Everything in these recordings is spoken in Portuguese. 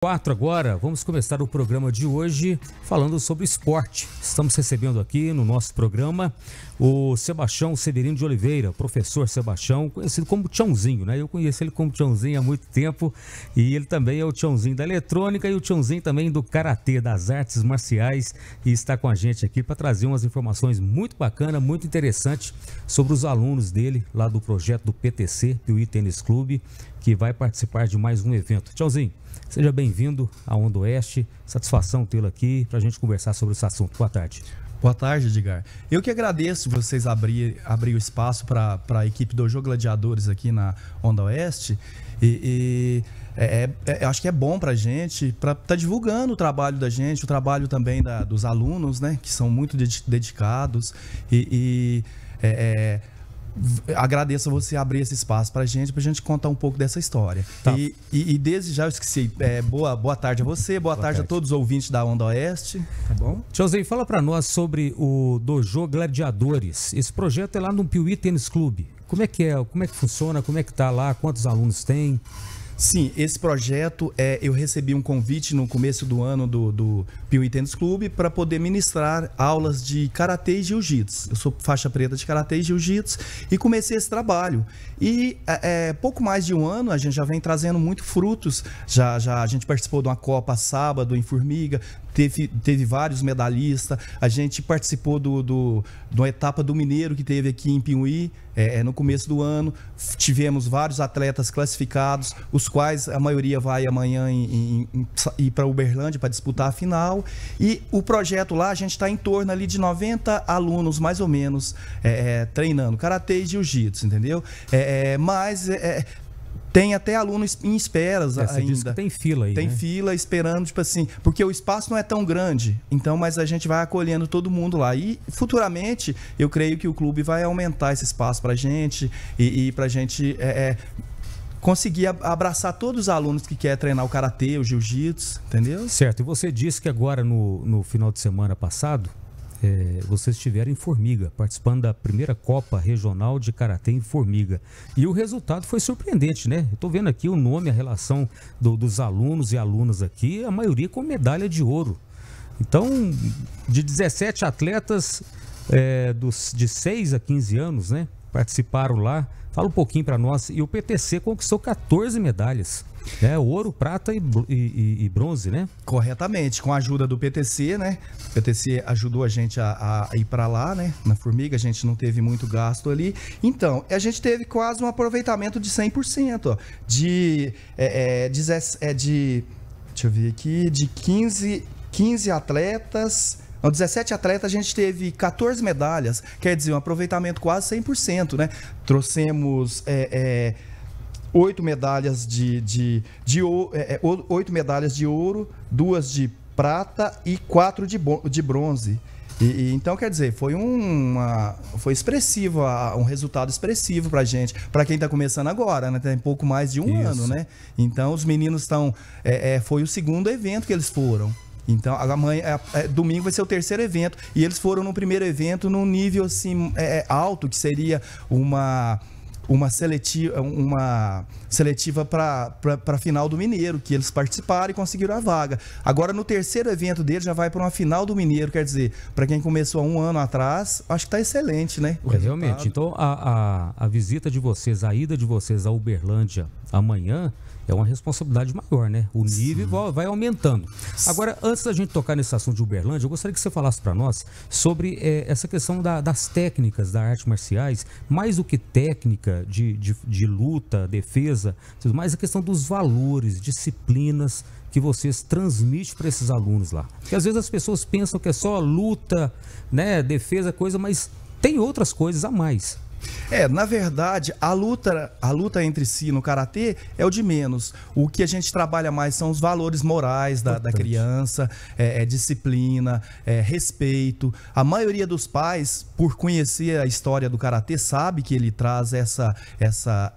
4 agora, vamos começar o programa de hoje falando sobre esporte. Estamos recebendo aqui no nosso programa o Sebastião Severino de Oliveira, professor Sebastião, conhecido como Tiãozinho, né? Eu conheço ele como Tiãozinho há muito tempo e ele também é o Tiãozinho da eletrônica e o Tiãozinho também do Karatê, das artes marciais e está com a gente aqui para trazer umas informações muito bacanas, muito interessantes sobre os alunos dele lá do projeto do PTC, do Tênis Clube que vai participar de mais um evento. Tchauzinho, seja bem-vindo à Onda Oeste. Satisfação tê-lo aqui para a gente conversar sobre esse assunto. Boa tarde. Boa tarde, Edgar. Eu que agradeço vocês abrir, abrir o espaço para a equipe do Jogo Gladiadores aqui na Onda Oeste. E, e é, é, é acho que é bom para a gente, para estar tá divulgando o trabalho da gente, o trabalho também da, dos alunos, né? Que são muito dedicados. E, e é, é agradeço a você abrir esse espaço pra gente, pra gente contar um pouco dessa história. Tá. E, e, e, desde já eu esqueci, é, boa, boa tarde a você, boa, boa tarde, tarde, a todos os ouvintes da Onda Oeste, tá bom? Josinho, fala pra nós sobre o Dojo Gladiadores. Esse projeto é lá no Piuí Tênis Clube. Como é que é? Como é que funciona? Como é que tá lá? Quantos alunos tem? Sim, esse projeto é, eu recebi um convite no começo do ano do, do Piuí Tênis Clube para poder ministrar aulas de karatê e jiu-jitsu. Eu sou faixa preta de karatê e jiu-jitsu e comecei esse trabalho. E é, é, pouco mais de um ano a gente já vem trazendo muito frutos. Já, já a gente participou de uma Copa sábado em Formiga, teve, teve vários medalhistas. A gente participou do, do, de uma etapa do Mineiro que teve aqui em Pinhuí é, é, no começo do ano. Tivemos vários atletas classificados, os quais a maioria vai amanhã em, em, em, ir para Uberlândia para disputar a final. E o projeto lá, a gente está em torno ali de 90 alunos, mais ou menos, é, é, treinando karatê e jiu-jitsu, entendeu? É, é mas tem até alunos em esperas é, ainda. tem fila aí. Tem né? fila esperando, tipo assim, porque o espaço não é tão grande. Então, mas a gente vai acolhendo todo mundo lá. E futuramente, eu creio que o clube vai aumentar esse espaço pra gente e, e pra gente. É, é, conseguir abraçar todos os alunos que querem treinar o karatê, o jiu-jitsu, entendeu? Certo. E você disse que agora no, no final de semana passado, é, vocês estiveram em Formiga, participando da primeira Copa Regional de Karatê em Formiga. E o resultado foi surpreendente, né? Estou vendo aqui o nome, a relação do, dos alunos e alunas aqui, a maioria com medalha de ouro. Então, de 17 atletas, é, dos, de 6 a 15 anos, né? participaram lá. Fala um pouquinho para nós. E o PTC conquistou 14 medalhas. É, ouro, prata e, e, e, bronze, né? Corretamente, com a ajuda do PTC, né? O PTC ajudou a gente a, a ir para lá, né? Na Formiga a gente não teve muito gasto ali. Então, a gente teve quase um aproveitamento de 100%, ó. De, é, é, de, é, de, deixa eu ver aqui, de 15, 15 atletas aos então, 17 atletas, a gente teve 14 medalhas, quer dizer, um aproveitamento quase 100%, né? Trouxemos é, é, 8 medalhas de, de, de, de 8 é, é, medalhas de ouro, duas de prata e quatro de, de bronze. E, e, então, quer dizer, foi um, uma, foi expressivo, um resultado expressivo para gente, para quem está começando agora, né? Tem pouco mais de um Isso. ano, né? Então, os meninos estão, é, é, foi o segundo evento que eles foram. Então, amanhã, é, é, domingo vai ser o terceiro evento. E eles foram no primeiro evento num nível assim é, é alto, que seria uma uma seletiva uma seletiva para final do Mineiro, que eles participaram e conseguiram a vaga. Agora no terceiro evento dele já vai para uma final do Mineiro, quer dizer, para quem começou há um ano atrás, acho que está excelente, né? É, realmente. Então a, a, a visita de vocês, a ida de vocês à Uberlândia amanhã, é uma responsabilidade maior, né? O nível Sim. vai aumentando. Agora, antes da gente tocar nesse assunto de Uberlândia, eu gostaria que você falasse para nós sobre é, essa questão da, das técnicas da arte marciais, mais do que técnica de, de, de luta, defesa, mais, a questão dos valores, disciplinas que vocês transmitem para esses alunos lá. Porque às vezes as pessoas pensam que é só luta, né, defesa, coisa, mas tem outras coisas a mais. É, na verdade, a luta, a luta entre si no karatê é o de menos. O que a gente trabalha mais são os valores morais da, da criança, é, é disciplina, é respeito. A maioria dos pais, por conhecer a história do karatê, sabe que ele traz essa, essa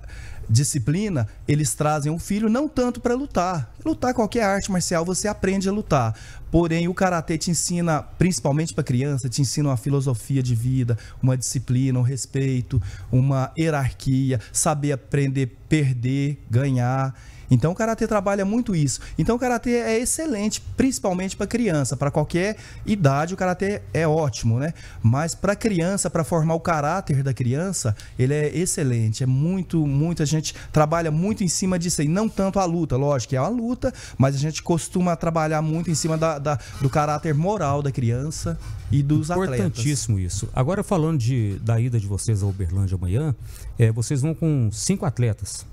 disciplina, eles trazem o um filho não tanto para lutar. Lutar qualquer arte marcial você aprende a lutar. Porém, o karatê te ensina, principalmente para criança, te ensina uma filosofia de vida, uma disciplina, um respeito, uma hierarquia, saber aprender, perder, ganhar. Então o karatê trabalha muito isso. Então o karatê é excelente, principalmente para criança, para qualquer idade o karatê é ótimo, né? Mas para criança, para formar o caráter da criança, ele é excelente. É muito, muita gente trabalha muito em cima disso aí, não tanto a luta, lógico, é a luta, mas a gente costuma trabalhar muito em cima da, da do caráter moral da criança e dos Importantíssimo atletas. Importantíssimo isso. Agora falando de, da ida de vocês ao Uberlândia amanhã, é, vocês vão com cinco atletas,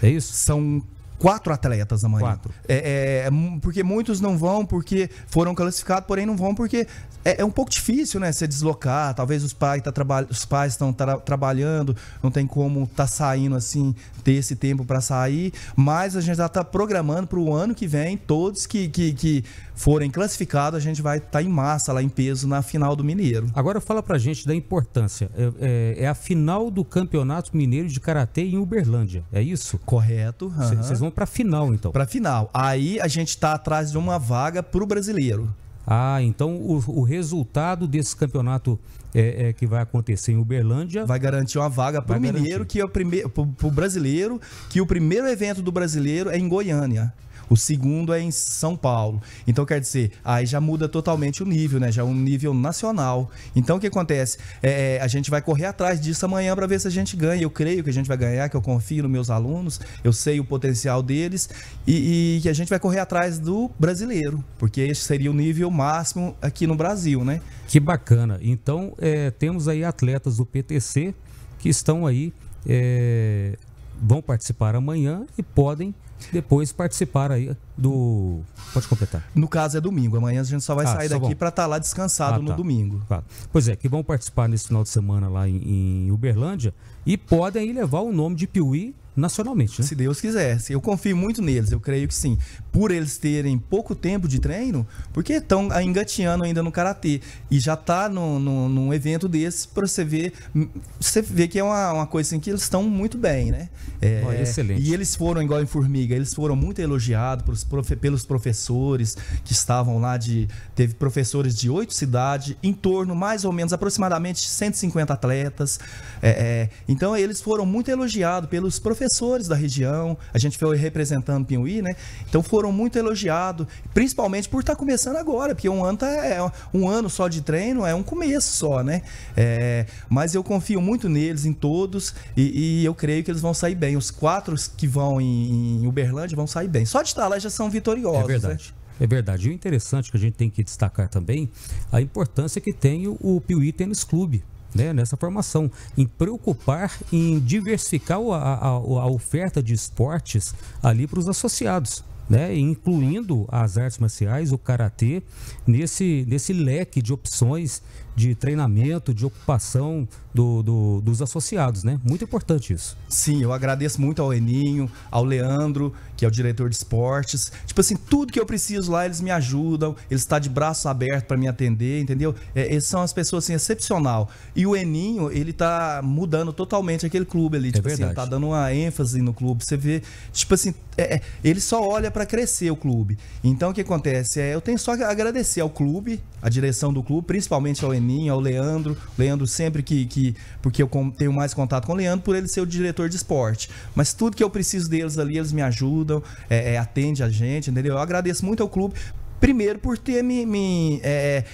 é isso? São quatro atletas amanhã manhã. Quatro. É, é, é, porque muitos não vão porque foram classificados, porém não vão porque é, é, um pouco difícil, né? se deslocar. Talvez os, pais tá trabalhando, os pais estão tra... trabalhando, não tem como tá saindo assim, ter esse tempo para sair. Mas a gente já tá programando para o ano que vem. Todos que, que, que forem classificados, a gente vai estar tá em massa lá em peso na final do Mineiro. Agora fala pra gente da importância. É, é, é a final do Campeonato Mineiro de Karatê em Uberlândia, é isso? Correto. Vocês uh -huh. vão pra final, então. Pra final. Aí a gente tá atrás de uma vaga pro brasileiro. Ah, então o, o resultado desse campeonato é, é, que vai acontecer em Uberlândia. Vai garantir uma vaga para o mineiro, garantir. que é o primeiro. Para o brasileiro, que o primeiro evento do brasileiro é em Goiânia o segundo é em São Paulo. Então, quer dizer, aí já muda totalmente o nível, né? Já é um nível nacional. Então, o que acontece? É, é a gente vai correr atrás disso amanhã para ver se a gente ganha. Eu creio que a gente vai ganhar, que eu confio nos meus alunos, eu sei o potencial deles e, que a gente vai correr atrás do brasileiro, porque esse seria o nível máximo aqui no Brasil, né? Que bacana. Então, é, temos aí atletas do PTC que estão aí. É, vão participar amanhã e podem depois participar aí do. Pode completar. No caso é domingo. Amanhã a gente só vai ah, sair só daqui para estar tá lá descansado ah, no tá. domingo. Tá. Pois é, que vão participar nesse final de semana lá em, em Uberlândia e podem levar o nome de Piuí nacionalmente, né? Se Deus quiser. Eu confio muito neles, eu creio que sim. Por eles terem pouco tempo de treino, porque estão ah, engateando ainda no karatê. E já tá no, no, num evento desse para você ver. Hum, você vê que é uma, uma coisa assim que eles estão muito bem, né? É, oh, excelente. E eles foram igual em Formiga eles foram muito elogiados profe pelos professores que estavam lá. De, teve professores de oito cidades, em torno mais ou menos aproximadamente 150 atletas. É, é, então eles foram muito elogiados pelos professores da região. A gente foi representando Piuí, né? Então foram muito elogiados, principalmente por estar tá começando agora, porque um ano, tá, é, um ano só de treino é um começo só, né? É, mas eu confio muito neles, em todos, e, e, eu creio que eles vão sair bem. Os quatro que vão em, em Uber Uberlândia vão sair bem. Só de estar lá já são vitoriosos. É verdade. Né? É verdade. E o interessante que a gente tem que destacar também a importância que tem o, Piuí Tênis Clube. Né, nessa formação, em preocupar em diversificar a, a, a oferta de esportes ali para os associados. Né, incluindo as artes marciais, o karatê, nesse, nesse leque de opções de treinamento, de ocupação do, do, dos associados, né? Muito importante isso. Sim, eu agradeço muito ao Eninho, ao Leandro, que é o diretor de esportes. Tipo assim, tudo que eu preciso lá, eles me ajudam, eles estão de braço aberto para me atender, entendeu? É, eles são as pessoas, assim, excepcional. E o Eninho, ele tá mudando totalmente aquele clube ali, é tipo assim, verdade. assim, tá dando uma ênfase no clube. Você vê, tipo assim, é, é ele só olha para crescer o clube. Então, o que acontece? É, eu tenho só que agradecer ao clube, à direção do clube, principalmente ao Eninho, mim, ao Leandro. Leandro sempre que, que. Porque eu tenho mais contato com o Leandro, por ele ser o diretor de esporte. Mas tudo que eu preciso deles ali, eles me ajudam, é, é, atende a gente, entendeu? Eu agradeço muito ao clube, primeiro por ter me. me é,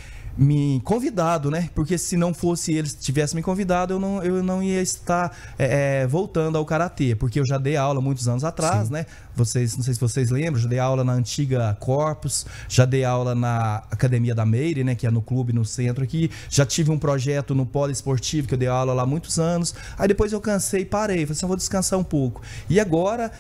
me convidado, né? Porque se não fosse eles tivessem me convidado, eu não, eu não ia estar é, é, voltando ao karatê, porque eu já dei aula muitos anos atrás, Sim. né? Vocês, não sei se vocês lembram, já dei aula na antiga Corpus, já dei aula na Academia da Meire, né? Que é no clube, no centro aqui. Já tive um projeto no polo esportivo que eu dei aula lá muitos anos. Aí depois eu cansei e parei, falei assim, vou descansar um pouco. E agora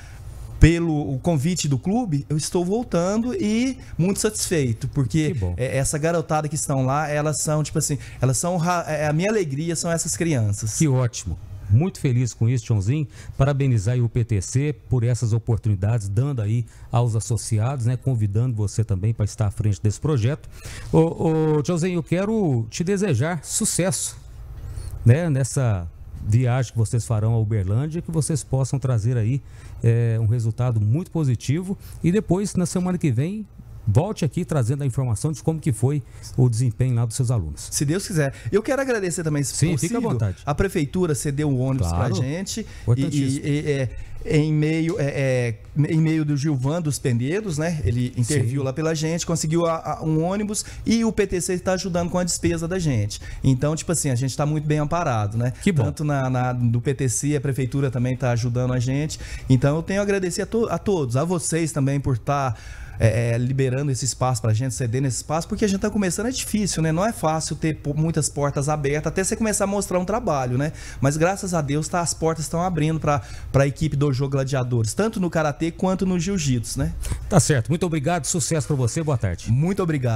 pelo convite do clube, eu estou voltando e muito satisfeito, porque é, essa garotada que estão lá, elas são, tipo assim, elas são é, é, a minha alegria são essas crianças. Que ótimo. Muito feliz com isso, Joãozinho. Parabenizar o PTC por essas oportunidades, dando aí aos associados, né? Convidando você também para estar à frente desse projeto. Ô, ô, Joãozinho, eu quero te desejar sucesso né? nessa viagem que vocês farão a Uberlândia, que vocês possam trazer aí é, um resultado muito positivo. E depois, na semana que vem, volte aqui trazendo a informação de como que foi o desempenho lá dos seus alunos. Se Deus quiser. Eu quero agradecer também, se Sim, possível, fica à vontade. a prefeitura cedeu o um ônibus claro. a gente. E, e, é, em meio, é, é, em meio do Gilvan dos Pendeiros, né? Ele interviu Sim. lá pela gente, conseguiu a, a, um ônibus e o PTC está ajudando com a despesa da gente. Então, tipo assim, a gente está muito bem amparado, né? Que bom. Tanto na, na do PTC, a prefeitura também está ajudando a gente. Então, eu tenho a agradecer a, to, a todos, a vocês também por estar. Tá é, é, liberando esse espaço para a gente, cedendo esse espaço, porque a gente está começando, é difícil, né? Não é fácil ter muitas portas abertas até você começar a mostrar um trabalho, né? Mas graças a Deus tá, as portas estão abrindo para a equipe do Jogo Gladiadores, tanto no Karatê quanto no Jiu-Jitsu, né? Tá certo. Muito obrigado, sucesso para você, boa tarde. Muito obrigado.